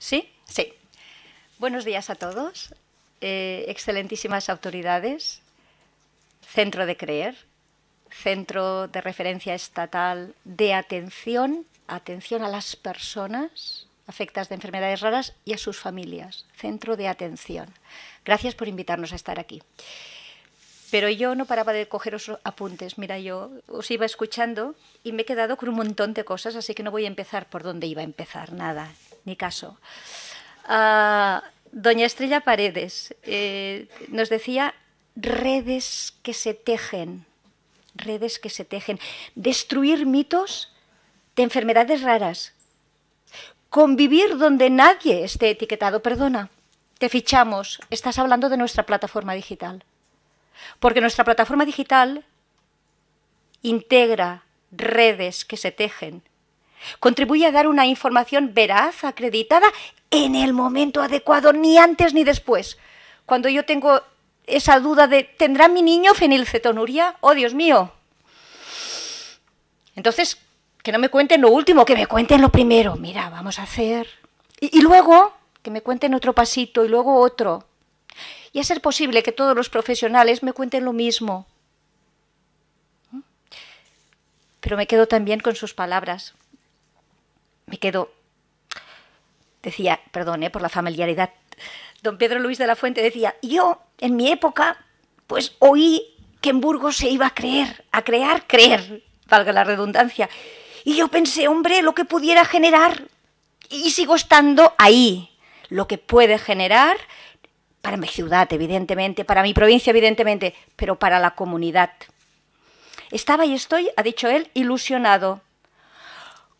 ¿Sí? Sí. Buenos días a todos, eh, excelentísimas autoridades, Centro de Creer, Centro de Referencia Estatal de Atención, Atención a las Personas afectas de enfermedades raras y a sus familias, Centro de Atención. Gracias por invitarnos a estar aquí. Pero yo no paraba de cogeros apuntes. Mira, yo os iba escuchando y me he quedado con un montón de cosas, así que no voy a empezar por dónde iba a empezar, nada ni caso. Ah, doña Estrella Paredes eh, nos decía redes que se tejen, redes que se tejen, destruir mitos de enfermedades raras, convivir donde nadie esté etiquetado, perdona, te fichamos, estás hablando de nuestra plataforma digital, porque nuestra plataforma digital integra redes que se tejen Contribuye a dar una información veraz, acreditada, en el momento adecuado, ni antes ni después. Cuando yo tengo esa duda de, ¿tendrá mi niño fenilcetonuria? ¡Oh, Dios mío! Entonces, que no me cuenten lo último, que me cuenten lo primero. Mira, vamos a hacer. Y, y, luego, que me cuenten otro pasito y luego otro. Y a ser posible que todos los profesionales me cuenten lo mismo. ¿Mm? Pero me quedo también con sus palabras me quedo, decía, perdón eh, por la familiaridad, don Pedro Luis de la Fuente decía, yo en mi época pues oí que en Burgos se iba a creer, a crear, creer, valga la redundancia. Y yo pensé, hombre, lo que pudiera generar, y sigo estando ahí, lo que puede generar para mi ciudad, evidentemente, para mi provincia, evidentemente, pero para la comunidad. Estaba y estoy, ha dicho él, ilusionado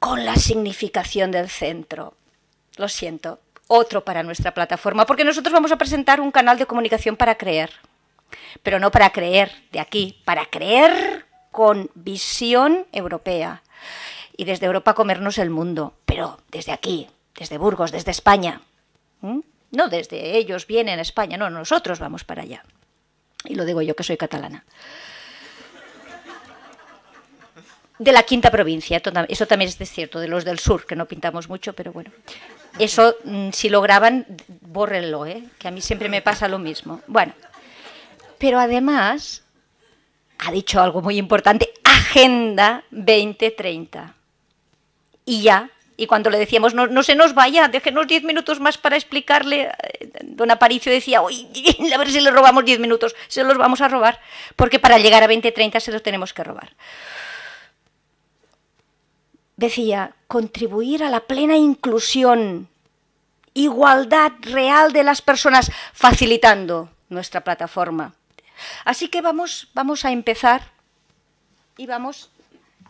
con la significación del centro. Lo siento, otro para nuestra plataforma, porque nosotros vamos a presentar un canal de comunicación para creer, pero no para creer de aquí, para creer con visión europea y desde Europa comernos el mundo, pero desde aquí, desde Burgos, desde España. No desde ellos vienen a España, no, nosotros vamos para allá. Y lo digo yo que soy catalana de la quinta provincia. Eso también es cierto, de los del sur, que no pintamos mucho, pero bueno. Eso, mm, si lo graban, bórrenlo, ¿eh? que a mí siempre me pasa lo mismo. Bueno, pero además, ha dicho algo muy importante, Agenda 2030. Y ya, y cuando le decíamos, no, no se nos vaya, déjenos diez minutos más para explicarle, eh, don Aparicio decía, a ver si le robamos diez minutos, se los vamos a robar, porque para llegar a 2030 se los tenemos que robar decía, contribuir a la plena inclusión, igualdad real de las personas, facilitando nuestra plataforma. Así que vamos, vamos a empezar y vamos,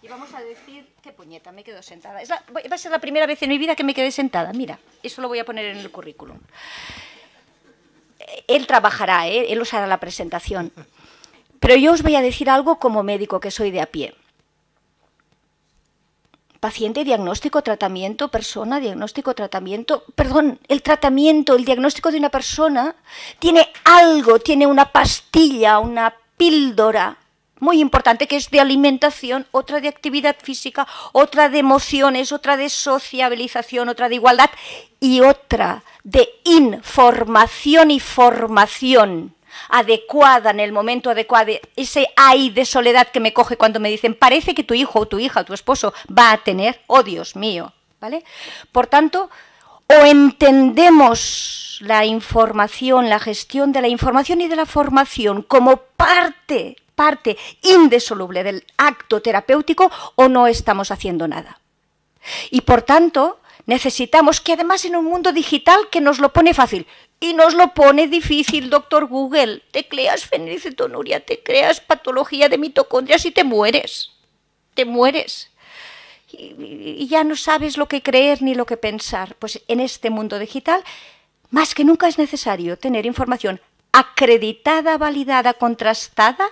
y vamos a decir, qué puñeta, me quedo sentada. va a ser la primera vez en mi vida que me quedé sentada, mira, eso lo voy a poner en el currículum. Él trabajará, ¿eh? él os hará la presentación. Pero yo os voy a decir algo como médico que soy de a pie paciente, diagnóstico, tratamiento, persona, diagnóstico, tratamiento, perdón, el tratamiento, el diagnóstico de una persona tiene algo, tiene una pastilla, una píldora muy importante que es de alimentación, otra de actividad física, otra de emociones, otra de sociabilización, otra de igualdad y otra de información y formación adecuada en el momento adecuado, ese ay de soledad que me coge cuando me dicen, parece que tu hijo o tu hija o tu esposo va a tener, oh Dios mío, ¿vale? Por tanto, o entendemos la información, la gestión de la información y de la formación como parte, parte indesoluble del acto terapéutico o no estamos haciendo nada. Y por tanto, necesitamos que además en un mundo digital que nos lo pone fácil, y nos lo pone difícil, doctor Google. te creas tonuria, te creas patología de mitocondrias y te mueres. Te mueres. y, ya no sabes lo que creer ni lo que pensar. Pues en este mundo digital, más que nunca es necesario tener información acreditada, validada, contrastada,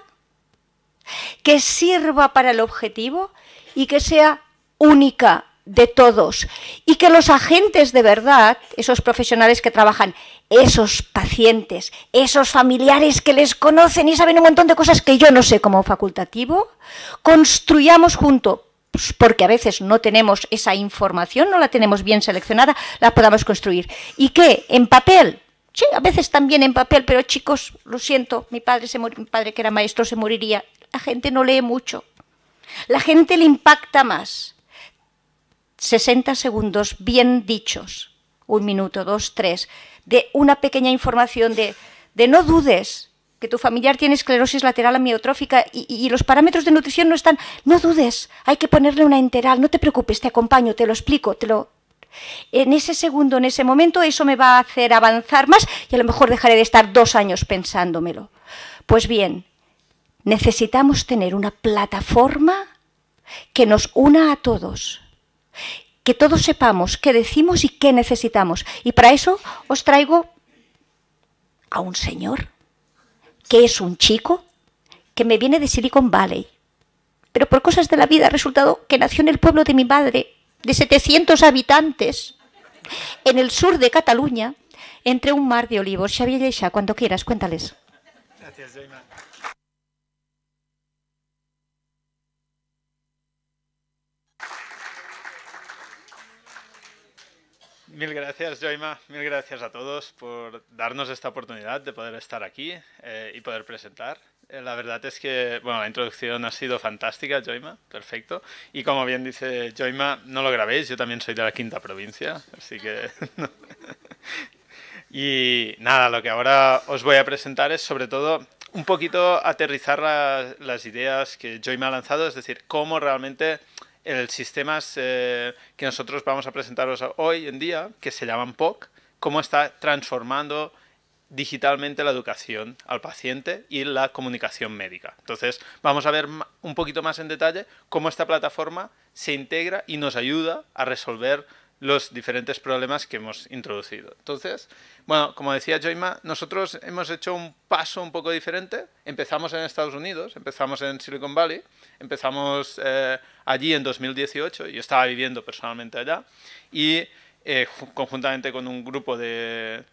que sirva para el objetivo y que sea única, de todos y que los agentes de verdad, esos profesionales que trabajan, esos pacientes, esos familiares que les conocen y saben un montón de cosas que yo no sé como facultativo, construyamos juntos, pues, porque a veces no tenemos esa información, no la tenemos bien seleccionada, la podamos construir. Y que en papel Sí, a veces también en papel, pero chicos, lo siento, mi padre, se mi padre que era maestro se moriría. La gente no lee mucho. La gente le impacta más 60 segundos bien dichos, un minuto, dos, tres, de una pequeña información de, no dudes que tu familiar tiene esclerosis lateral amiotrófica y, y, los parámetros de nutrición no están, no dudes, hay que ponerle una enteral, no te preocupes, te acompaño, te lo explico, te lo... En ese segundo, en ese momento, eso me va a hacer avanzar más y a lo mejor dejaré de estar dos años pensándomelo. Pues bien, necesitamos tener una plataforma que nos una a todos que todos sepamos qué decimos y qué necesitamos. Y para eso os traigo a un señor, que es un chico, que me viene de Silicon Valley. Pero por cosas de la vida ha resultado que nació en el pueblo de mi madre, de 700 habitantes, en el sur de Cataluña, entre un mar de olivos. Xavier cuando quieras, cuéntales. Gracias, Mil gracias, Joima. Mil gracias a todos por darnos esta oportunidad de poder estar aquí eh, y poder presentar. Eh, la verdad es que, bueno, la introducción ha sido fantástica, Joima. Perfecto. Y como bien dice Joima, no lo grabéis, yo también soy de la quinta provincia, así que... y nada, lo que ahora os voy a presentar es sobre todo un poquito aterrizar las ideas que Joima ha lanzado, es decir, cómo realmente el sistemas eh, que nosotros vamos a presentaros hoy en día, que se llaman POC, cómo está transformando digitalmente la educación al paciente y la comunicación médica. Entonces, vamos a ver un poquito más en detalle cómo esta plataforma se integra y nos ayuda a resolver los diferentes problemas que hemos introducido. Entonces, bueno, como decía Joima, nosotros hemos hecho un paso un poco diferente. Empezamos en Estados Unidos, empezamos en Silicon Valley, empezamos eh, allí en 2018, yo estaba viviendo personalmente allá, y eh, conjuntamente con un grupo de,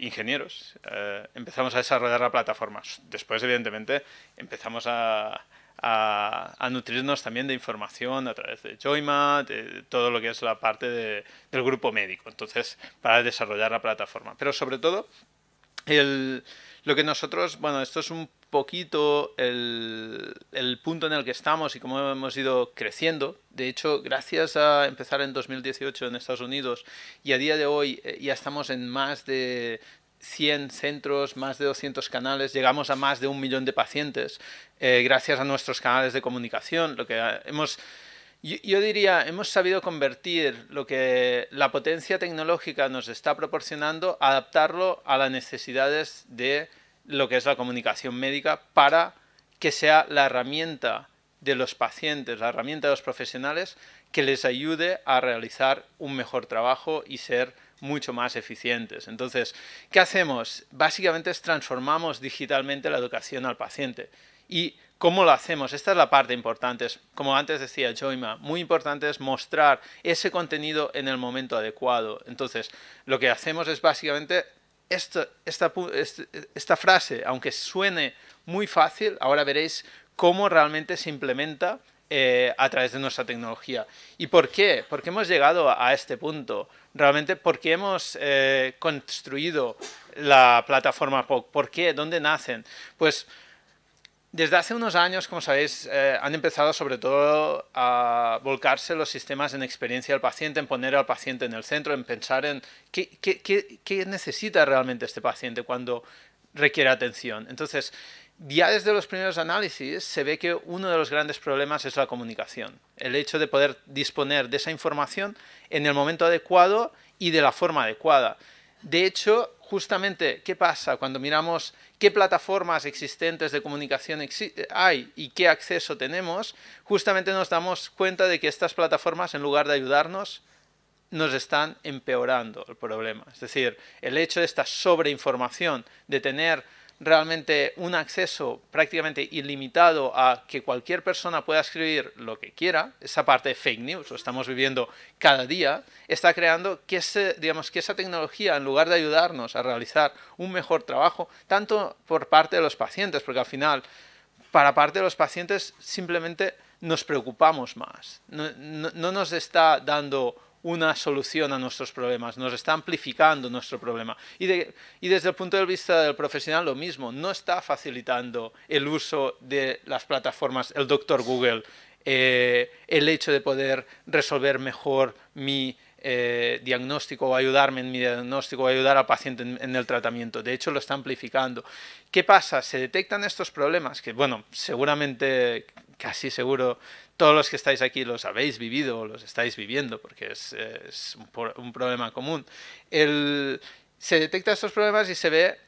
ingenieros eh, empezamos a desarrollar la plataforma. Después, evidentemente, empezamos a a, nutrirnos también de información a través de Joyma, de, todo lo que es la parte del grupo médico, entonces, para desarrollar la plataforma. Pero sobre todo, lo que nosotros, bueno, esto es un poquito el, el, punto en el que estamos y cómo hemos ido creciendo. De hecho, gracias a empezar en 2018 en Estados Unidos y a día de hoy eh, ya estamos en más de 100 centros, más de 200 canales, llegamos a más de un millón de pacientes eh, gracias a nuestros canales de comunicación. Lo que hemos, yo, yo, diría, hemos sabido convertir lo que la potencia tecnológica nos está proporcionando, adaptarlo a las necesidades de lo que es la comunicación médica para que sea la herramienta de los pacientes, la herramienta de los profesionales que les ayude a realizar un mejor trabajo y ser mucho más eficientes. Entonces, ¿qué hacemos? Básicamente es transformamos digitalmente la educación al paciente. ¿Y cómo lo hacemos? Esta es la parte importante. Como antes decía Joima, muy importante es mostrar ese contenido en el momento adecuado. Entonces, lo que hacemos es básicamente esta, frase, aunque suene muy fácil, ahora veréis cómo realmente se implementa eh, a través de nuestra tecnología. ¿Y por qué? Porque hemos llegado a este punto? realmente por qué hemos eh, construido la plataforma POC, por qué, dónde nacen. Pues desde hace unos años, como sabéis, eh, han empezado sobre todo a volcarse los sistemas en experiencia del paciente, en poner al paciente en el centro, en pensar en qué, qué necesita realmente este paciente cuando requiere atención. Entonces, ya desde los primeros análisis se ve que uno de los grandes problemas es la comunicación, el hecho de poder disponer de esa información en el momento adecuado y de la forma adecuada. De hecho, justamente, ¿qué pasa cuando miramos qué plataformas existentes de comunicación hay y qué acceso tenemos? Justamente nos damos cuenta de que estas plataformas, en lugar de ayudarnos, nos están empeorando el problema. Es decir, el hecho de esta sobreinformación, de tener realmente un acceso prácticamente ilimitado a que cualquier persona pueda escribir lo que quiera, esa parte de fake news, lo estamos viviendo cada día, está creando que, digamos, que esa tecnología, en lugar de ayudarnos a realizar un mejor trabajo, tanto por parte de los pacientes, porque al final, para parte de los pacientes, simplemente nos preocupamos más, no nos está dando una solución a nuestros problemas, nos está amplificando nuestro problema. Y, desde el punto de vista del profesional lo mismo, no está facilitando el uso de las plataformas, el doctor Google, eh, el hecho de poder resolver mejor mi eh, diagnóstico o ayudarme en mi diagnóstico o ayudar al paciente en, el tratamiento. De hecho, lo está amplificando. ¿Qué pasa? Se detectan estos problemas que, bueno, seguramente casi seguro todos los que estáis aquí los habéis vivido o los estáis viviendo, porque es, un, problema común. se detecta estos problemas y se ve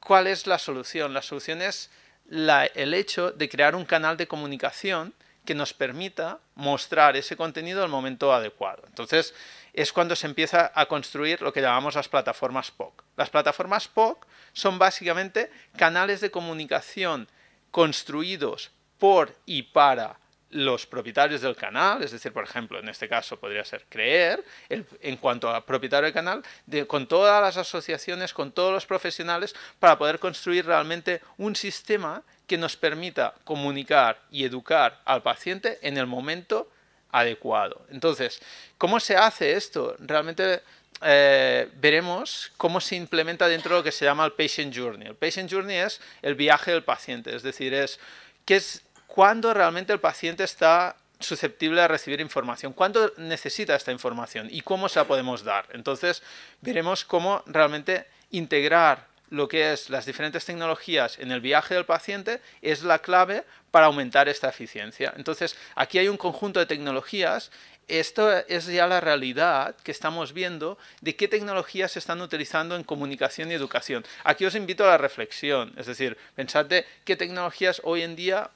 cuál es la solución. La solución es el hecho de crear un canal de comunicación que nos permita mostrar ese contenido al momento adecuado. Entonces, es cuando se empieza a construir lo que llamamos las plataformas POC. Las plataformas POC son básicamente canales de comunicación construidos por y para los propietarios del canal, es decir, por ejemplo, en este caso podría ser creer, en cuanto a propietario del canal, con todas las asociaciones, con todos los profesionales, para poder construir realmente un sistema que nos permita comunicar y educar al paciente en el momento adecuado. Entonces, ¿cómo se hace esto? Realmente eh, veremos cómo se implementa dentro de lo que se llama el patient journey. El patient journey es el viaje del paciente, es decir, es qué es cuándo realmente el paciente está susceptible a recibir información, cuándo necesita esta información y cómo se la podemos dar. Entonces veremos cómo realmente integrar lo que es las diferentes tecnologías en el viaje del paciente es la clave para aumentar esta eficiencia. Entonces, aquí hay un conjunto de tecnologías. Esto es ya la realidad que estamos viendo de qué tecnologías se están utilizando en comunicación y educación. Aquí os invito a la reflexión, es decir, pensad de qué tecnologías hoy en día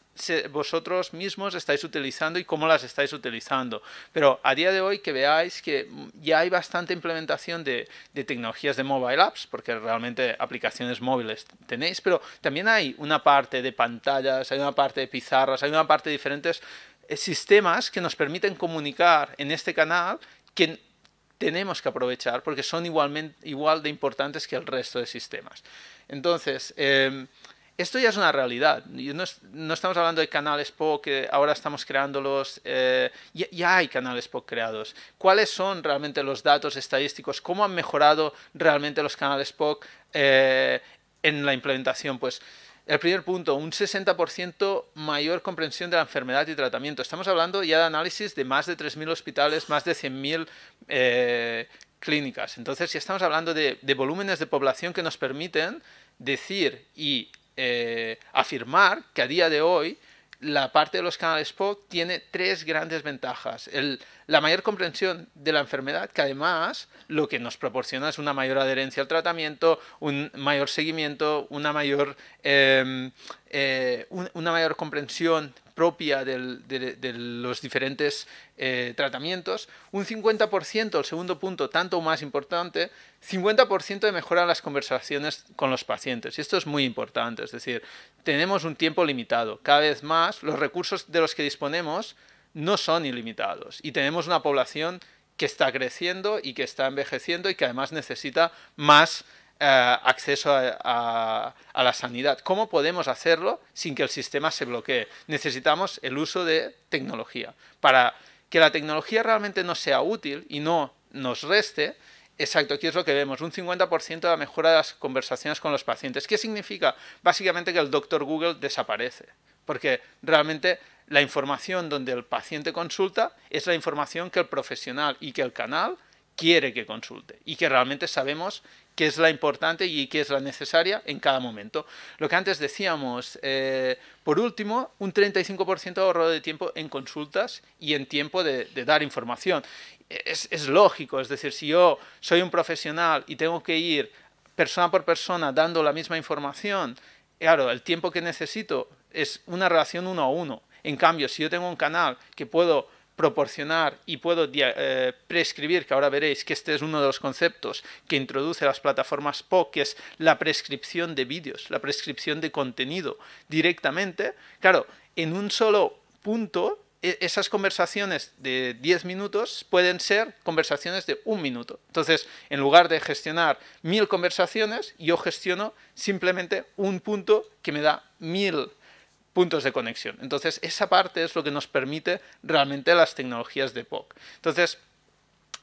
vosotros mismos estáis utilizando y cómo las estáis utilizando. Pero a día de hoy que veáis que ya hay bastante implementación de, de, tecnologías de mobile apps, porque realmente aplicaciones móviles tenéis, pero también hay una parte de pantallas, hay una parte de pizarras, hay una parte de diferentes eh, sistemas que nos permiten comunicar en este canal que tenemos que aprovechar porque son igualmente, igual de importantes que el resto de sistemas. Entonces, em, esto ya es una realidad. No, no, estamos hablando de canales POC ahora estamos creándolos. Eh, ya, hay canales POC creados. ¿Cuáles son realmente los datos estadísticos? ¿Cómo han mejorado realmente los canales POC eh, en la implementación? Pues el primer punto, un 60% mayor comprensión de la enfermedad y tratamiento. Estamos hablando ya de análisis de más de 3.000 hospitales, más de 100.000 eh, clínicas. Entonces, si estamos hablando de volúmenes de población que nos permiten decir y eh, afirmar que a día de hoy la parte de los canales POC tiene tres grandes ventajas. la mayor comprensión de la enfermedad, que además lo que nos proporciona es una mayor adherencia al tratamiento, un mayor seguimiento, una mayor, em, eh, una mayor comprensión propia de, los diferentes eh, tratamientos, un 50%, el segundo punto, tanto más importante, 50% de mejora en las conversaciones con los pacientes. Y esto es muy importante, es decir, tenemos un tiempo limitado. Cada vez más los recursos de los que disponemos no son ilimitados y tenemos una población que está creciendo y que está envejeciendo y que además necesita más eh, acceso a, la sanidad. ¿Cómo podemos hacerlo sin que el sistema se bloquee? Necesitamos el uso de tecnología. Para que la tecnología realmente nos sea útil y no nos reste, exacto, aquí es lo que vemos, un 50% de la mejora de las conversaciones con los pacientes. ¿Qué significa? Básicamente que el doctor Google desaparece, porque realmente la información donde el paciente consulta es la información que el profesional y que el canal quiere que consulte y que realmente sabemos qué es la importante y qué es la necesaria en cada momento. Lo que antes decíamos, eh, por último, un 35% ahorro de tiempo en consultas y en tiempo de, dar información. Es, es lógico, es decir, si yo soy un profesional y tengo que ir persona por persona dando la misma información, claro, el tiempo que necesito es una relación uno a uno. En cambio, si yo tengo un canal que puedo proporcionar y puedo eh, prescribir, que ahora veréis que este es uno de los conceptos que introduce las plataformas POC, que es la prescripción de vídeos, la prescripción de contenido directamente, claro, en un solo punto, e, esas conversaciones de 10 minutos pueden ser conversaciones de un minuto. Entonces, en lugar de gestionar mil conversaciones, yo gestiono simplemente un punto que me da mil puntos de conexión. Entonces, esa parte es lo que nos permite realmente las tecnologías de POC. Entonces,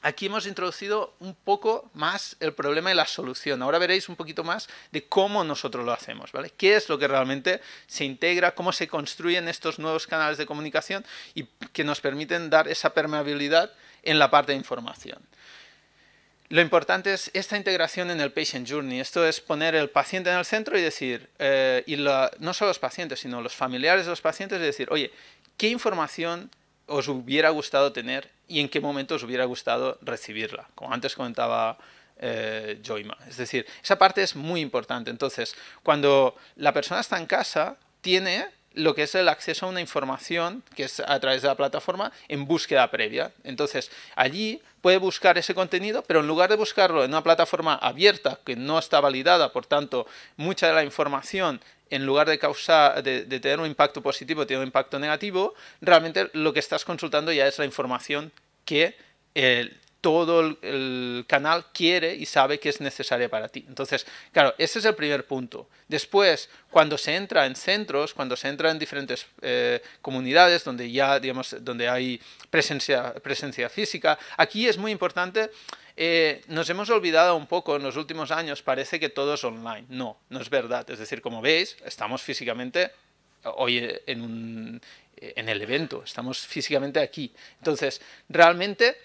aquí hemos introducido un poco más el problema y la solución. Ahora veréis un poquito más de cómo nosotros lo hacemos, ¿vale? ¿Qué es lo que realmente se integra, cómo se construyen estos nuevos canales de comunicación y que nos permiten dar esa permeabilidad en la parte de información? Lo importante es esta integración en el patient journey. Esto es poner el paciente en el centro y decir, eh, y no solo los pacientes, sino los familiares de los pacientes, y decir, oye, ¿qué información os hubiera gustado tener y en qué momento os hubiera gustado recibirla? Como antes comentaba eh, Joima. Es decir, esa parte es muy importante. Entonces, cuando la persona está en casa, tiene lo que es el acceso a una información que es a través de la plataforma en búsqueda previa. Entonces, allí puede buscar ese contenido, pero en lugar de buscarlo en una plataforma abierta que no está validada, por tanto, mucha de la información en lugar de causar de, tener un impacto positivo tiene un impacto negativo realmente lo que estás consultando ya es la información que el, todo el, canal quiere y sabe que es necesaria para ti. Entonces, claro, ese es el primer punto. Después, cuando se entra en centros, cuando se entra en diferentes eh, comunidades donde ya, digamos, donde hay presencia, presencia física, aquí es muy importante eh, nos hemos olvidado un poco en los últimos años, parece que todo es online. No, no es verdad. Es decir, como veis, estamos físicamente hoy en, en el evento, estamos físicamente aquí. Entonces, realmente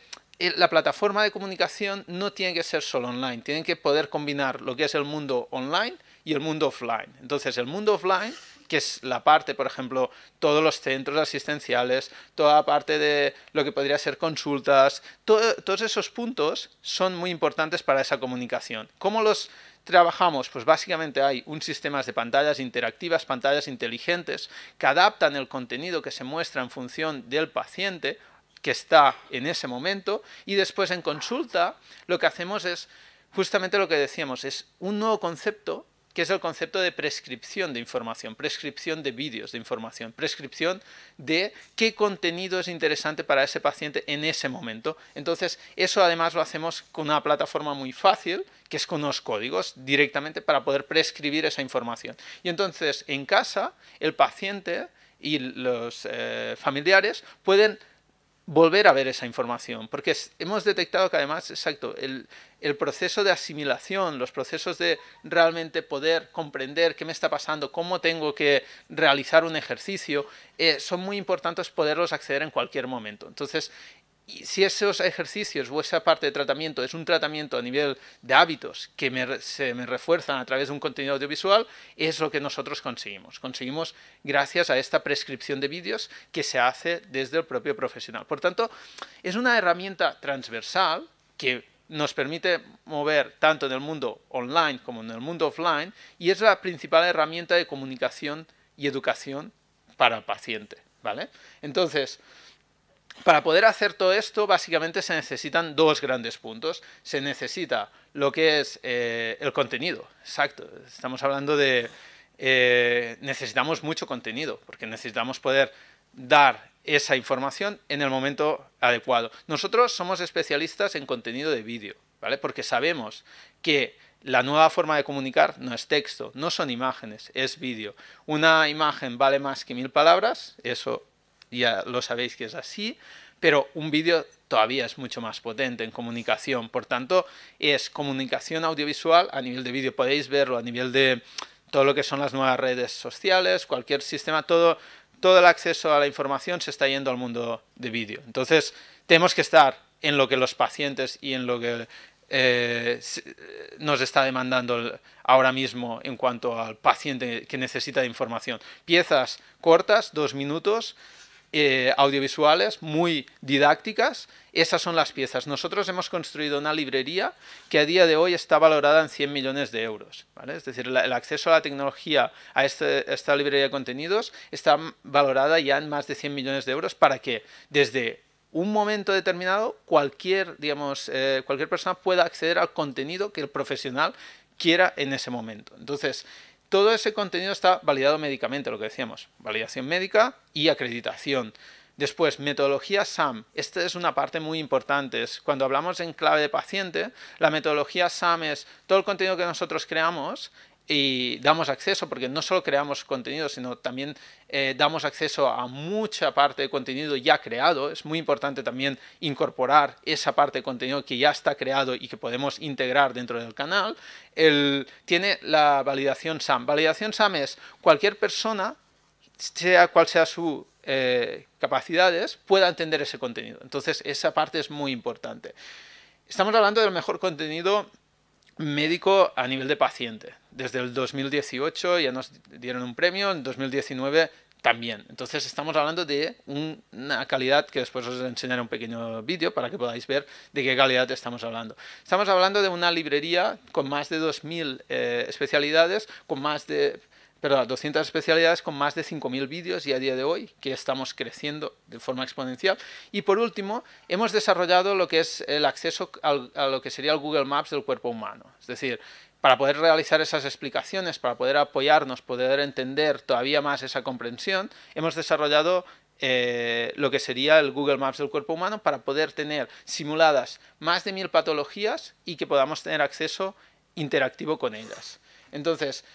eh, la plataforma de comunicación no tiene que ser solo online, tienen que poder combinar lo que es el mundo online y el mundo offline. Entonces, el mundo offline que es la parte, por ejemplo, todos los centros asistenciales, toda la parte de lo que podría ser consultas, todos esos puntos son muy importantes para esa comunicación. ¿Cómo los trabajamos? Pues básicamente hay un sistema de pantallas interactivas, pantallas inteligentes, que adaptan el contenido que se muestra en función del paciente que está en ese momento y después en consulta lo que hacemos es justamente lo que decíamos, es un nuevo concepto que es el concepto de prescripción de información, prescripción de vídeos de información, prescripción de qué contenido es interesante para ese paciente en ese momento. Entonces, eso además lo hacemos con una plataforma muy fácil, que es con los códigos directamente para poder prescribir esa información. Y entonces, en casa, el paciente y los eh, familiares pueden volver a ver esa información, porque hemos detectado que además, exacto, el, proceso de asimilación, los procesos de realmente poder comprender qué me está pasando, cómo tengo que realizar un ejercicio, eh, son muy importantes poderlos acceder en cualquier momento. Entonces, y si esos ejercicios o esa parte de tratamiento es un tratamiento a nivel de hábitos que se me refuerzan a través de un contenido audiovisual, es lo que nosotros conseguimos. Conseguimos gracias a esta prescripción de vídeos que se hace desde el propio profesional. Por tanto, es una herramienta transversal que nos permite mover tanto en el mundo online como en el mundo offline y es la principal herramienta de comunicación y educación para el paciente. ¿vale? Entonces, para poder hacer todo esto, básicamente se necesitan dos grandes puntos. Se necesita lo que es eh, el contenido, exacto. Estamos hablando de... Eh, necesitamos mucho contenido, porque necesitamos poder dar esa información en el momento adecuado. Nosotros somos especialistas en contenido de vídeo, ¿vale? Porque sabemos que la nueva forma de comunicar no es texto, no son imágenes, es vídeo. Una imagen vale más que mil palabras, eso ya lo sabéis que es así, pero un vídeo todavía es mucho más potente en comunicación. Por tanto, es comunicación audiovisual a nivel de vídeo, podéis verlo a nivel de todo lo que son las nuevas redes sociales, cualquier sistema, todo, todo el acceso a la información se está yendo al mundo de vídeo. Entonces, tenemos que estar en lo que los pacientes y en lo que eh, nos está demandando ahora mismo en cuanto al paciente que necesita de información. Piezas cortas, dos minutos, eh, audiovisuales muy didácticas. Esas son las piezas. Nosotros hemos construido una librería que a día de hoy está valorada en 100 millones de euros. Es decir, el acceso a la tecnología, a este, esta librería de contenidos, está valorada ya en más de 100 millones de euros para que desde un momento determinado cualquier, digamos, eh, cualquier persona pueda acceder al contenido que el profesional quiera en ese momento. Entonces, todo ese contenido está validado médicamente, lo que decíamos, validación médica y acreditación. Después, metodología SAM. Esta es una parte muy importante. Es cuando hablamos en clave de paciente, la metodología SAM es todo el contenido que nosotros creamos y damos acceso, porque no solo creamos contenido, sino también eh, damos acceso a mucha parte de contenido ya creado. Es muy importante también incorporar esa parte de contenido que ya está creado y que podemos integrar dentro del canal. El, tiene la validación SAM. Validación SAM es cualquier persona, sea cual sea su eh, capacidades, pueda entender ese contenido. Entonces, esa parte es muy importante. Estamos hablando del mejor contenido médico a nivel de paciente. Desde el 2018 ya nos dieron un premio, en 2019 también. Entonces estamos hablando de una calidad que después os enseñaré un pequeño vídeo para que podáis ver de qué calidad estamos hablando. Estamos hablando de una librería con más de 2.000 eh, especialidades, con más de perdón, 200 especialidades con más de 5.000 vídeos y a día de hoy, que estamos creciendo de forma exponencial. Y por último, hemos desarrollado lo que es el acceso a lo que sería el Google Maps del cuerpo humano. Es decir, para poder realizar esas explicaciones, para poder apoyarnos, poder entender todavía más esa comprensión, hemos desarrollado eh, lo que sería el Google Maps del cuerpo humano para poder tener simuladas más de mil patologías y que podamos tener acceso interactivo con ellas. Entonces,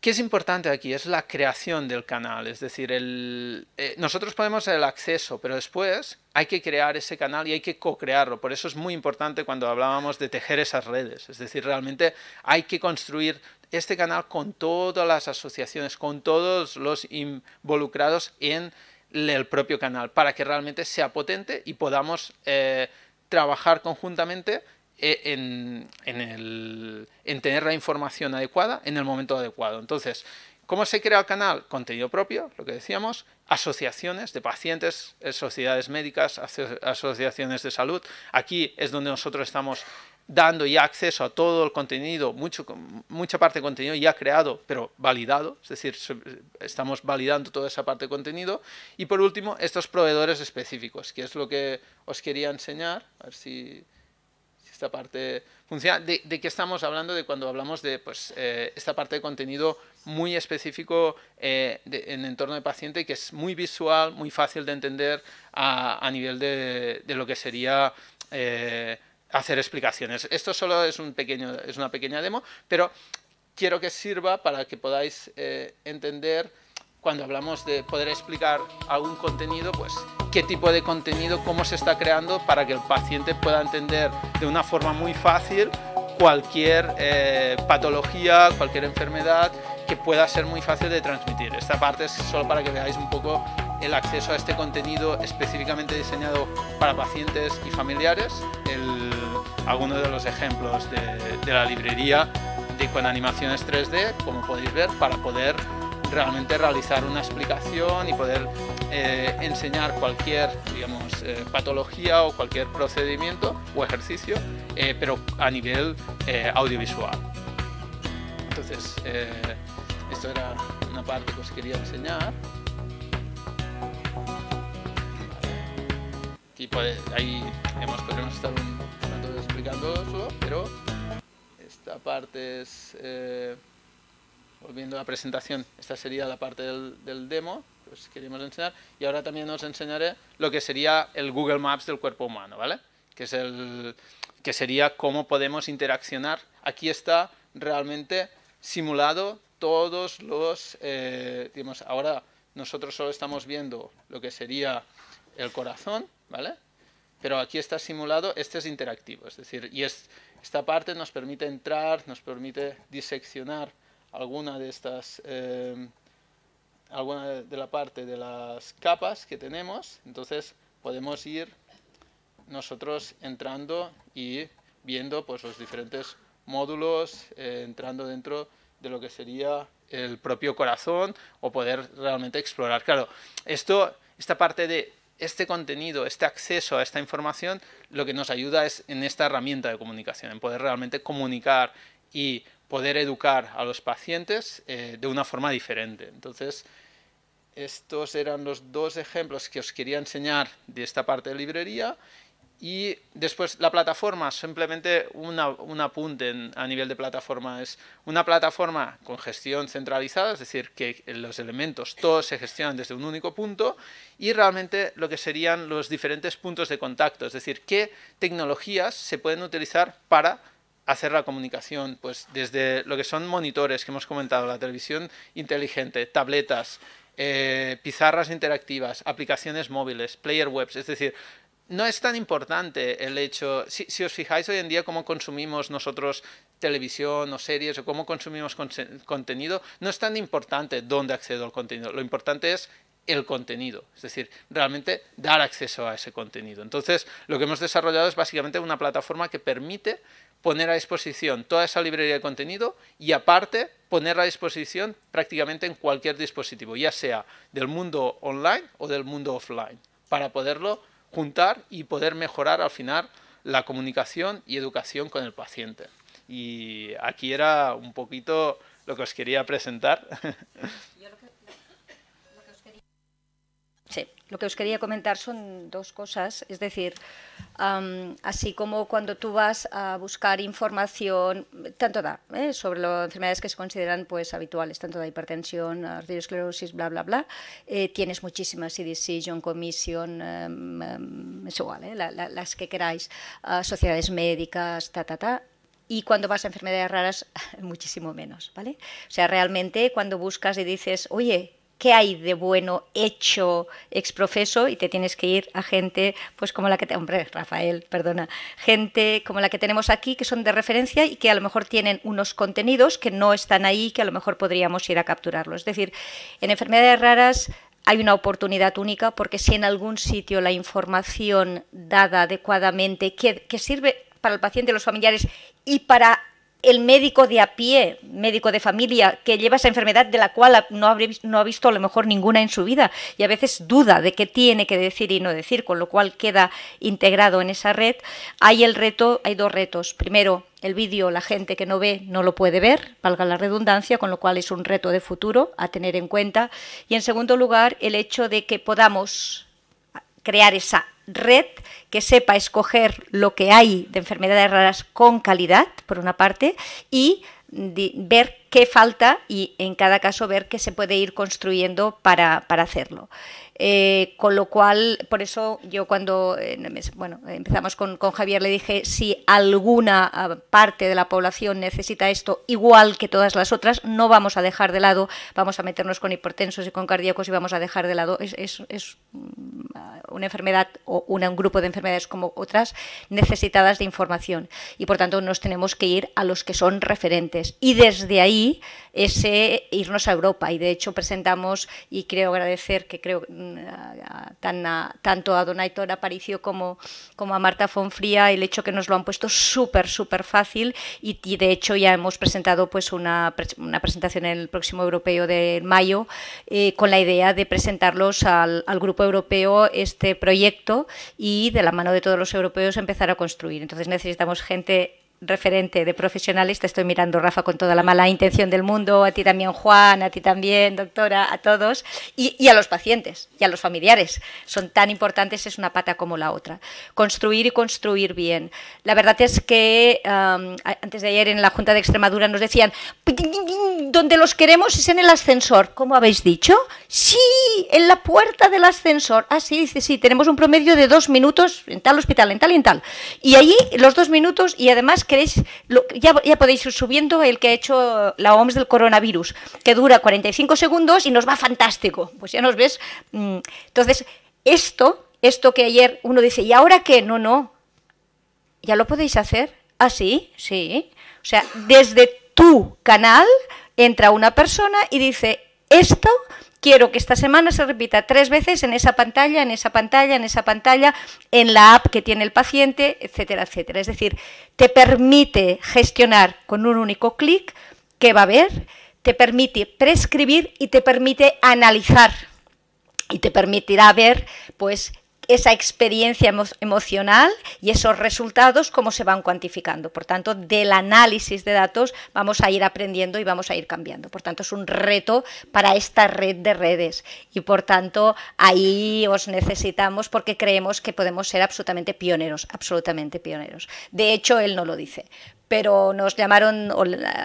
¿Qué es importante aquí? Es la creación del canal, es decir, eh, nosotros podemos el acceso, pero después hay que crear ese canal y hay que co-crearlo. Por eso es muy importante cuando hablábamos de tejer esas redes, es decir, realmente hay que construir este canal con todas las asociaciones, con todos los involucrados en el propio canal, para que realmente sea potente y podamos eh, trabajar conjuntamente eh, en, en, tener la información adecuada en el momento adecuado. Entonces, ¿Cómo se crea el canal? Contenido propio, lo que decíamos, asociaciones de pacientes, eh, sociedades médicas, asociaciones de salud. Aquí es donde nosotros estamos dando ya acceso a todo el contenido, mucho, mucha parte de contenido ya creado, pero validado, es decir, estamos validando toda esa parte de contenido. Y por último, estos proveedores específicos, que es lo que os quería enseñar, a ver si esta parte funciona. ¿De, qué estamos hablando? De cuando hablamos de pues, eh, esta parte de contenido muy específico eh, en entorno de paciente que es muy visual, muy fácil de entender a, nivel de, lo que sería... Eh, hacer explicaciones. Esto solo es, un pequeño, es una pequeña demo, pero quiero que sirva para que podáis entender cuando hablamos de poder explicar algún contenido, pues qué tipo de contenido, cómo se está creando para que el paciente pueda entender de una forma muy fácil cualquier eh, patología, cualquier enfermedad que pueda ser muy fácil de transmitir. Esta parte es solo para que veáis un poco el acceso a este contenido específicamente diseñado para pacientes y familiares, el, algunos de los ejemplos de, de la librería de, con animaciones 3D, como podéis ver, para poder realmente realizar una explicación y poder eh, enseñar cualquier digamos, eh, patología o cualquier procedimiento o ejercicio, eh, pero a nivel audiovisual. Entonces, esto era una parte que os quería enseñar. Y ahí hemos, podido estar un rato explicando eso, pero esta parte es, volviendo a la presentación, esta sería la parte del demo. Pues, enseñar. Y ahora también os enseñaré lo que sería el Google Maps del cuerpo humano, ¿vale? Que, es el, que sería cómo podemos interaccionar. Aquí está realmente simulado todos los, eh, digamos, ahora nosotros solo estamos viendo lo que sería el corazón, ¿vale? Pero aquí está simulado, este es interactivo, es decir, y es, esta parte nos permite entrar, nos permite diseccionar alguna de estas... Eh, alguna de la parte de las capas que tenemos, entonces podemos ir nosotros entrando y viendo pues, los diferentes módulos, eh, entrando dentro de lo que sería el propio corazón o poder realmente explorar. Claro, esto, esta parte de este contenido, este acceso a esta información, lo que nos ayuda es en esta herramienta de comunicación, en poder realmente comunicar y poder educar a los pacientes eh, de una forma diferente. Entonces, estos eran los dos ejemplos que os quería enseñar de esta parte de librería. Y después la plataforma, simplemente un apunte a nivel de plataforma, es una plataforma con gestión centralizada, es decir, que los elementos todos se gestionan desde un único punto y realmente lo que serían los diferentes puntos de contacto, es decir, qué tecnologías se pueden utilizar para hacer la comunicación, pues desde lo que son monitores que hemos comentado, la televisión inteligente, tabletas, eh, pizarras interactivas, aplicaciones móviles, player webs, es decir, no es tan importante el hecho, si, os fijáis hoy en día cómo consumimos nosotros televisión o series o cómo consumimos contenido, no es tan importante dónde accedo al contenido, lo importante es el contenido, es decir, realmente dar acceso a ese contenido. Entonces, lo que hemos desarrollado es básicamente una plataforma que permite poner a disposición toda esa librería de contenido y aparte ponerla a disposición prácticamente en cualquier dispositivo, ya sea del mundo online o del mundo offline, para poderlo juntar y poder mejorar al final la comunicación y educación con el paciente. Y aquí era un poquito lo que os quería presentar. Sí, lo que os quería comentar son dos cosas. Es decir, así como cuando tú vas a buscar información, tanto da, ¿eh? sobre las enfermedades que se consideran pues, habituales, tanto da hipertensión, arteriosclerosis, bla, bla, bla, eh, tienes muchísimas CDC, John Commission, um, es igual, ¿eh? las que queráis, ah, sociedades médicas, ta, ta, ta y cuando vas a enfermedades raras, muchísimo menos, ¿vale? O sea, realmente cuando buscas y dices, oye, qué hay de bueno hecho exprofeso y te tienes que ir a gente pues como la que hombre, Rafael, perdona, gente como la que tenemos aquí que son de referencia y que a lo mejor tienen unos contenidos que no están ahí, que a lo mejor podríamos ir a capturarlos. Es decir, en enfermedades raras hay una oportunidad única porque si en algún sitio la información dada adecuadamente que, que sirve para el paciente y los familiares y para el médico de a pie, médico de familia, que lleva esa enfermedad de la cual no, no ha visto a lo mejor ninguna en su vida y a veces duda de qué tiene que decir y no decir, con lo cual queda integrado en esa red, hay el reto, hay dos retos. Primero, el vídeo la gente que no ve no lo puede ver, valga la redundancia, con lo cual es un reto de futuro a tener en cuenta. Y en segundo lugar, el hecho de que podamos crear esa red que sepa escoger lo que hay de enfermedades raras con calidad, por una parte, y ver qué falta y en cada caso ver qué se puede ir construyendo para, hacerlo. Eh, con lo cual, por eso yo cuando bueno, empezamos con, con, Javier le dije si alguna ah, parte de la población necesita esto igual que todas las otras, no vamos a dejar de lado, vamos a meternos con hipertensos y con cardíacos y vamos a dejar de lado. Es, es mm, una enfermedad o un grupo de enfermedades como otras necesitadas de información y por tanto nos tenemos que ir a los que son referentes y desde ahí ese irnos a Europa. Y de hecho presentamos, y creo agradecer que creo mm, tan tanto a Don Aitor Aparicio como, como a Marta Fonfría el hecho que nos lo han puesto súper, súper fácil y, de hecho ya hemos presentado pues una, presentación en el próximo europeo de mayo eh, con la idea de presentarlos al, al grupo europeo este proyecto y de la mano de todos los europeos empezar a construir. Entonces necesitamos gente referente de profesionales. Te estoy mirando, Rafa, con toda la mala intención del mundo, a ti también, Juan, a ti también, doctora, a todos, y, a los pacientes y a los familiares. Son tan importantes, es una pata como la otra. Construir y construir bien. La verdad es que antes de ayer en la Junta de Extremadura nos decían, donde los queremos es en el ascensor. ¿Cómo habéis dicho? Sí, en la puerta del ascensor. Ah, sí, dice, sí, tenemos un promedio de dos minutos en tal hospital, en tal y en tal. Y allí los dos minutos y además queréis, ya, ya, podéis ir subiendo el que ha hecho la OMS del coronavirus, que dura 45 segundos y nos va fantástico. Pues ya nos ves. Mm, entonces, esto, esto que ayer uno dice, ¿y ahora qué? No, no. ¿Ya lo podéis hacer? así, ¿Ah, sí, sí. O sea, desde tu canal entra una persona y dice, esto quiero que esta semana se repita tres veces en esa pantalla, en esa pantalla, en esa pantalla, en la app que tiene el paciente, etcétera, etcétera. Es decir, te permite gestionar con un único clic qué va a ver, te permite prescribir y te permite analizar y te permitirá ver pues esa experiencia emocional y esos resultados, cómo se van cuantificando. Por tanto, del análisis de datos vamos a ir aprendiendo y vamos a ir cambiando. Por tanto, es un reto para esta red de redes y por tanto ahí os necesitamos porque creemos que podemos ser absolutamente pioneros, absolutamente pioneros. De hecho, él no lo dice, pero nos llamaron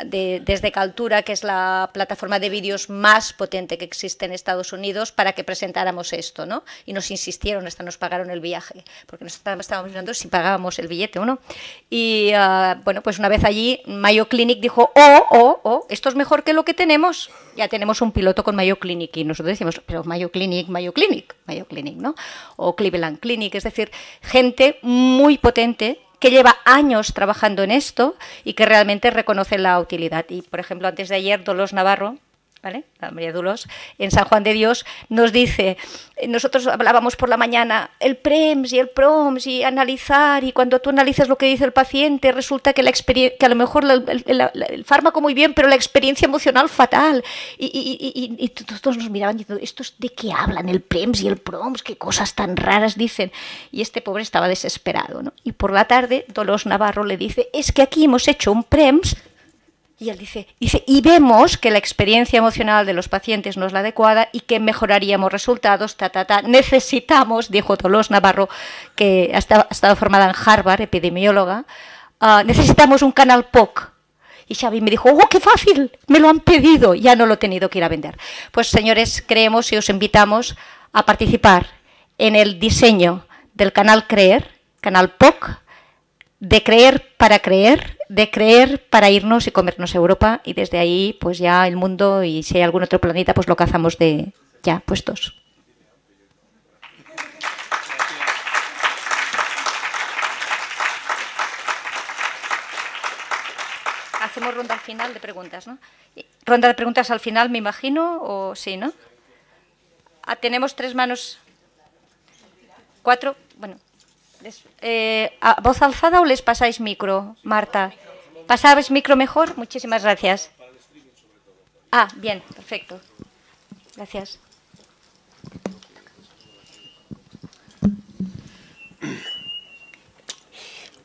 desde Caltura, que es la plataforma de vídeos más potente que existe en Estados Unidos, para que presentáramos esto, ¿no? Y nos insistieron, hasta nos pagaron el viaje, porque nos estábamos mirando si pagábamos el billete o no. Y ah, bueno, pues una vez allí, Mayo Clinic dijo, oh, oh, oh, esto es mejor que lo que tenemos. Ya tenemos un piloto con Mayo Clinic y nosotros decimos, pero Mayo Clinic, Mayo Clinic, Mayo Clinic, ¿no? O Cleveland Clinic, es decir, gente muy potente que lleva años trabajando en esto y que realmente reconoce la utilidad. Y, por ejemplo, antes de ayer, Dolores Navarro, ¿vale? María Dulos, en San Juan de Dios, nos dice, nosotros hablábamos por la mañana, el PREMS y el PROMS y analizar, y cuando tú analizas lo que dice el paciente, resulta que, la a lo mejor el fármaco muy bien, pero la experiencia emocional fatal. Y, todos nos miraban diciendo, ¿estos de qué hablan? El PREMS y el PROMS, qué cosas tan raras dicen. Y este pobre estaba desesperado, ¿no? Y por la tarde, Dolos Navarro le dice, es que aquí hemos hecho un PREMS y él dice, y vemos que la experiencia emocional de los pacientes no es la adecuada y que mejoraríamos resultados, ta, ta, ta. Necesitamos, dijo Tolos Navarro, que ha estado, formada en Harvard, epidemióloga, ah, necesitamos un canal POC. Y Xavi me dijo, ¡oh, qué fácil! Me lo han pedido, ya no lo he tenido que ir a vender. Pues señores, creemos y os invitamos a participar en el diseño del canal Creer, canal POC, de Creer para Creer, de creer para irnos y comernos Europa y desde ahí pues ya el mundo y si hay algún otro planeta pues lo cazamos de ya puestos. Hacemos ronda al final de preguntas, ¿no? Ronda de preguntas al final, me imagino, o sí, ¿no? Ah, tenemos tres manos, cuatro, eh, ¿a ¿Voz alzada o les pasáis micro, Marta? ¿Pasáis micro mejor? Muchísimas gracias. Ah, bien, perfecto. Gracias.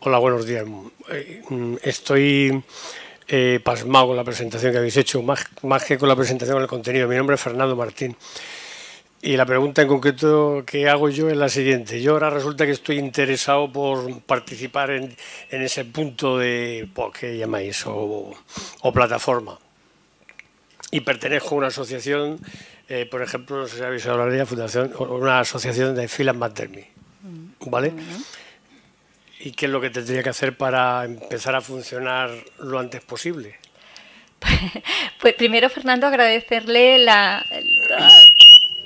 Hola, buenos días. Eh, estoy eh, pasmado con la presentación que habéis hecho, más, más que con la presentación, con el contenido. Mi nombre es Fernando Martín. Y la pregunta en concreto que hago yo es la siguiente. Yo ahora resulta que estoy interesado por participar en, ese punto de, pues, ¿qué llamáis? O, o, plataforma. Y pertenezco a una asociación, eh, por ejemplo, no sé si habéis hablado de la fundación, una asociación de Filas Materni. Mm. ¿Vale? ¿Y qué es lo que tendría que hacer para empezar a funcionar lo antes posible? Pues, pues, primero, Fernando, agradecerle la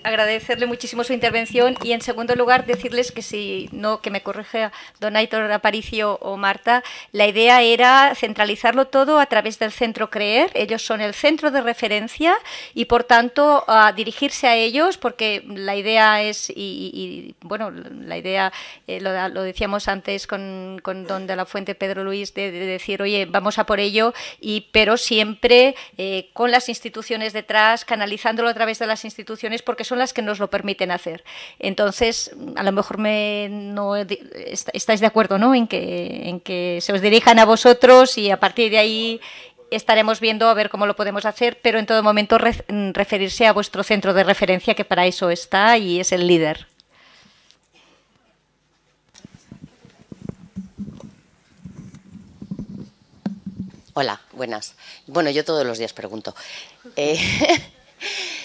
agradecerle muchísimo su intervención y en segundo lugar decirles que si no que me corrija don Aitor Aparicio o Marta, la idea era centralizarlo todo a través del centro Creer, ellos son el centro de referencia y por tanto dirigirse a ellos porque la idea es y, bueno, la idea eh, lo, decíamos antes con, con, don de la Fuente Pedro Luis de, decir, "Oye, vamos a por ello" y pero siempre eh, con las instituciones detrás, canalizándolo a través de las instituciones porque son las que nos lo permiten hacer. Entonces, a lo mejor me, estáis de acuerdo ¿no? en, que, en que se os dirijan a vosotros y a partir de ahí estaremos viendo a ver cómo lo podemos hacer, pero en todo momento referirse a vuestro centro de referencia, que para eso está y es el líder. Hola, buenas. Bueno, yo todos los días pregunto. Eh,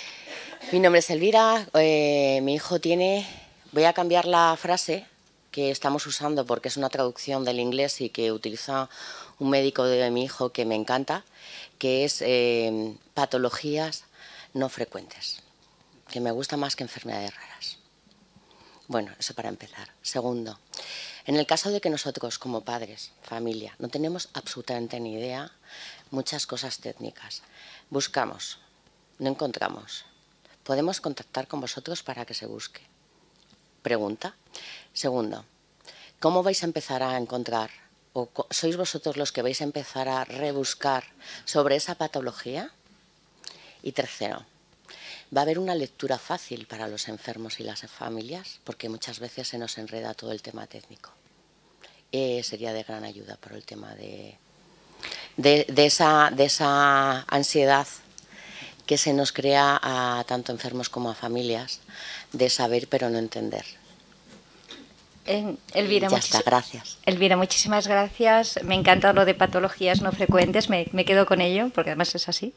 Mi nombre es Elvira, eh, mi hijo tiene, voy a cambiar la frase que estamos usando porque es una traducción del inglés y que utiliza un médico de mi hijo que me encanta, que es eh, patologías no frecuentes, que me gusta más que enfermedades raras. Bueno, eso para empezar. Segundo, en el caso de que nosotros como padres, familia, no tenemos absolutamente ni idea muchas cosas técnicas, buscamos, no encontramos, podemos contactar con vosotros para que se busque. Pregunta. Segundo, ¿cómo vais a empezar a encontrar o sois vosotros los que vais a empezar a rebuscar sobre esa patología? Y tercero, va a haber una lectura fácil para los enfermos y las familias, porque muchas veces se nos enreda todo el tema técnico. Eh, sería de gran ayuda por el tema de esa ansiedad que se nos crea a tanto enfermos como a familias de saber pero no entender. Elvira, ya está, gracias. Elvira, muchísimas gracias. Me encanta lo de patologías no frecuentes, me, quedo con ello, porque además es así.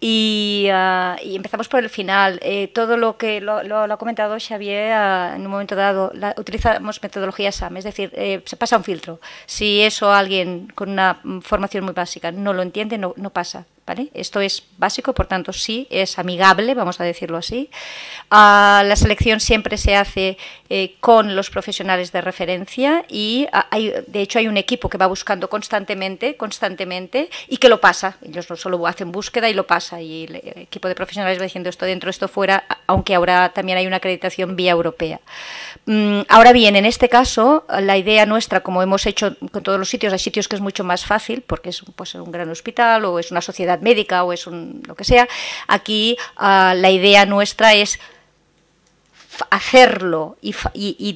Y, ah, empezamos por el final. Eh, todo lo que lo, ha comentado Xavier ah, en un momento dado, utilizamos metodología SAM, es decir, eh, se pasa un filtro. Si eso alguien con una formación muy básica no lo entiende, no pasa esto es básico, por tanto sí, es amigable, vamos a decirlo así. Ah, la selección siempre se hace eh, con los profesionales de referencia y ah, de hecho hay un equipo que va buscando constantemente, constantemente y que lo pasa. Ellos no solo hacen búsqueda y lo pasa y el equipo de profesionales va diciendo esto dentro, esto fuera, aunque ahora también hay una acreditación vía europea. Mm, ahora bien, en este caso la idea nuestra, como hemos hecho con todos los sitios, hay sitios que es mucho más fácil porque es pues, un gran hospital o es una sociedad médica o es un, lo que sea, aquí ah, la idea nuestra es hacerlo y,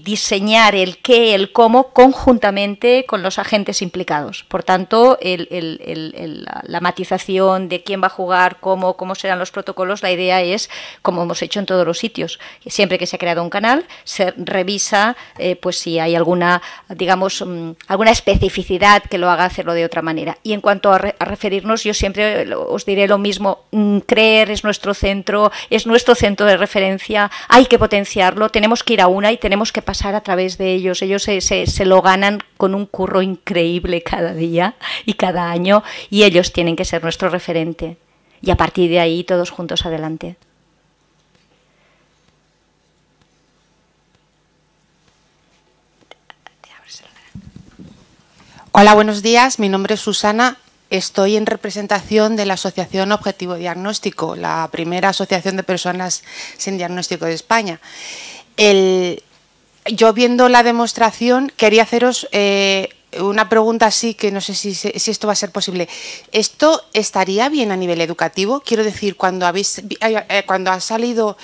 diseñar el qué, el cómo, conjuntamente con los agentes implicados. Por tanto, la matización de quién va a jugar, cómo, cómo serán los protocolos, la idea es, como hemos hecho en todos los sitios, siempre que se ha creado un canal, se revisa eh, pues si hay alguna, digamos, mm, alguna especificidad que lo haga hacerlo de otra manera. Y en cuanto a, a referirnos, yo siempre os diré lo mismo, mm, creer es nuestro centro, es nuestro centro de referencia, hay que potenciar tenemos que ir a una y tenemos que pasar a través de ellos. Ellos se, se, se lo ganan con un curro increíble cada día y cada año y ellos tienen que ser nuestro referente. Y a partir de ahí todos juntos adelante. Hola, buenos días. Mi nombre es Susana Estoy en representación de la Asociación Objetivo Diagnóstico, la primera asociación de personas sin diagnóstico de España. yo viendo la demostración quería haceros eh, una pregunta así que no sé si, si, esto va a ser posible. ¿Esto estaría bien a nivel educativo? Quiero decir, cuando, habéis, eh, cuando ha salido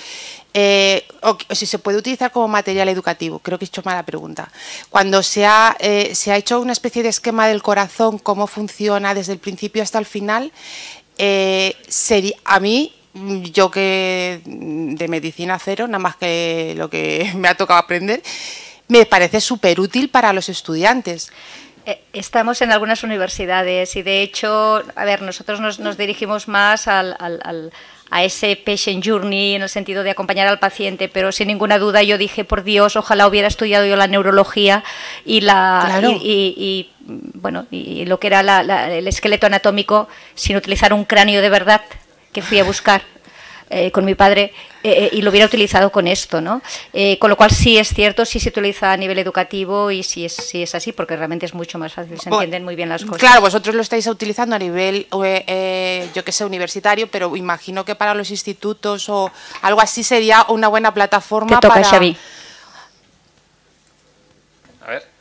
eh, o, si se puede utilizar como material educativo. Creo que he hecho mala pregunta. Cuando eh, se ha, hecho una especie de esquema del corazón, cómo funciona desde el principio hasta el final, eh, a mí, yo que de medicina cero, nada más que lo que me ha tocado aprender, me parece súper útil para los estudiantes. Estamos en algunas universidades y de hecho, a ver, nosotros nos, dirigimos más al a ese patient journey en el sentido de acompañar al paciente, pero sin ninguna duda yo dije, por Dios, ojalá hubiera estudiado yo la neurología y la y, bueno, y lo que era la, el esqueleto anatómico sin utilizar un cráneo de verdad que fui a buscar. Eh, con mi padre eh, eh, y lo hubiera utilizado con esto, ¿no? con lo cual sí es cierto, sí se utiliza a nivel educativo y sí es, sí es así, porque realmente es mucho más fácil, se entienden muy bien las cosas. Claro, vosotros lo estáis utilizando a nivel, yo que sé, universitario, pero imagino que para los institutos o algo así sería una buena plataforma Te toca, para... Xavi.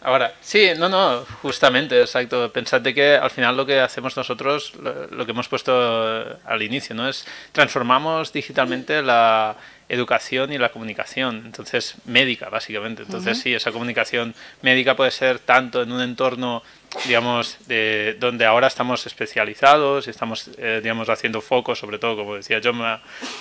Ahora, sí, no, no, justamente, exacto. Pensad de que al final lo que hacemos nosotros, lo, lo que hemos puesto eh, al inicio, ¿no? Es transformamos digitalmente la educación y la comunicación, entonces médica básicamente. Entonces sí, esa comunicación médica puede ser tanto en un entorno, digamos, de, donde ahora estamos especializados, ...y estamos, eh, digamos, haciendo foco, sobre todo, como decía yo,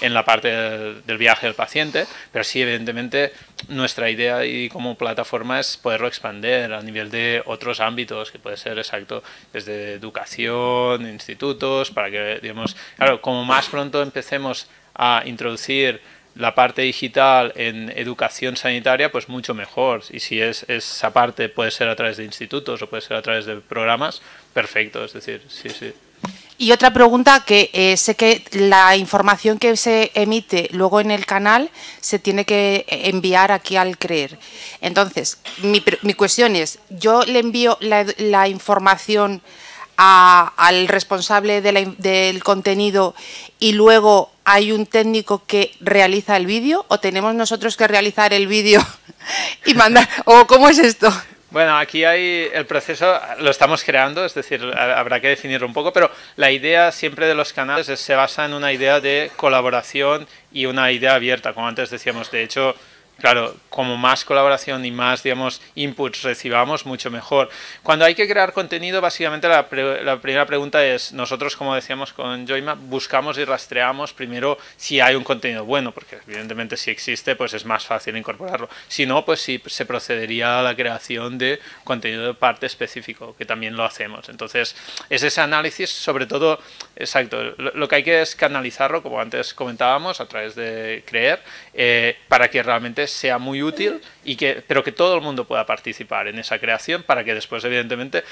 en la parte del, del viaje del paciente, pero sí, evidentemente, nuestra idea y como plataforma es poderlo expandir a nivel de otros ámbitos, que puede ser exacto, desde educación, institutos, para que, digamos, claro, como más pronto empecemos a introducir la parte digital en educación sanitaria, pues mucho mejor. Y si es esa parte puede ser a través de institutos o puede ser a través de programas, perfecto. Es decir, sí, sí. Y otra pregunta que eh, sé que la información que se emite luego en el canal se tiene que eh, enviar aquí al creer. Entonces, mi, mi cuestión es, yo le envío la, información al responsable del contenido y luego hay un técnico que realiza el vídeo o tenemos nosotros que realizar el vídeo y mandar o cómo es esto? Bueno, aquí hay el proceso, lo estamos creando, es decir, habrá que definirlo un poco, pero la idea siempre de los canales se basa en una idea de colaboración y una idea abierta, como antes decíamos. De hecho, Claro, como más colaboración y más, digamos, inputs recibamos, mucho mejor. Cuando hay que crear contenido, básicamente la, primera pregunta es, nosotros, como decíamos con Joyma, buscamos y rastreamos primero si hay un contenido bueno, porque evidentemente si existe, pues es más fácil incorporarlo. Si no, pues sí se procedería a la creación de contenido de parte específico, que también lo hacemos. Entonces, es ese análisis, sobre todo, exacto, lo, que hay que es canalizarlo, como antes comentábamos, a través de creer, eh, para que realmente sea muy útil, y que, pero que todo el mundo pueda participar en esa creación para que después, evidentemente,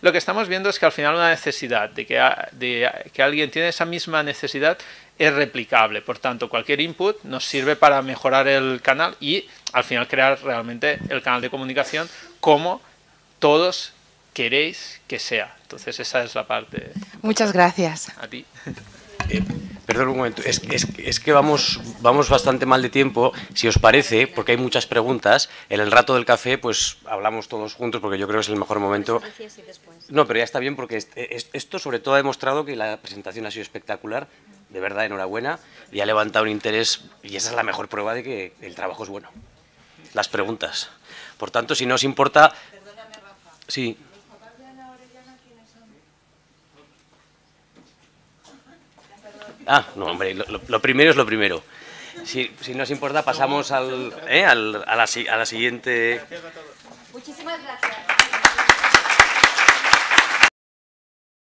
lo que estamos viendo es que al final una necesidad de que, de que alguien tiene esa misma necesidad es replicable. Por tanto, cualquier input nos sirve para mejorar el canal y al final crear realmente el canal de comunicación como todos queréis que sea. Entonces esa es la parte. Muchas gracias. A ti. Eh, perdón un momento, es, que vamos, vamos bastante mal de tiempo, si os parece, porque hay muchas preguntas. En el rato del café, pues hablamos todos juntos, porque yo creo que es el mejor momento. No, pero ya está bien, porque este, esto sobre todo ha demostrado que la presentación ha sido espectacular, de verdad, enhorabuena, y ha levantado un interés, y esa es la mejor prueba de que el trabajo es bueno. Las preguntas. Por tanto, si no os importa... Sí. Ah, no, hombre, lo, primero es lo primero. Si, si nos importa, pasamos al, eh, a, la, a la siguiente. Muchísimas gracias.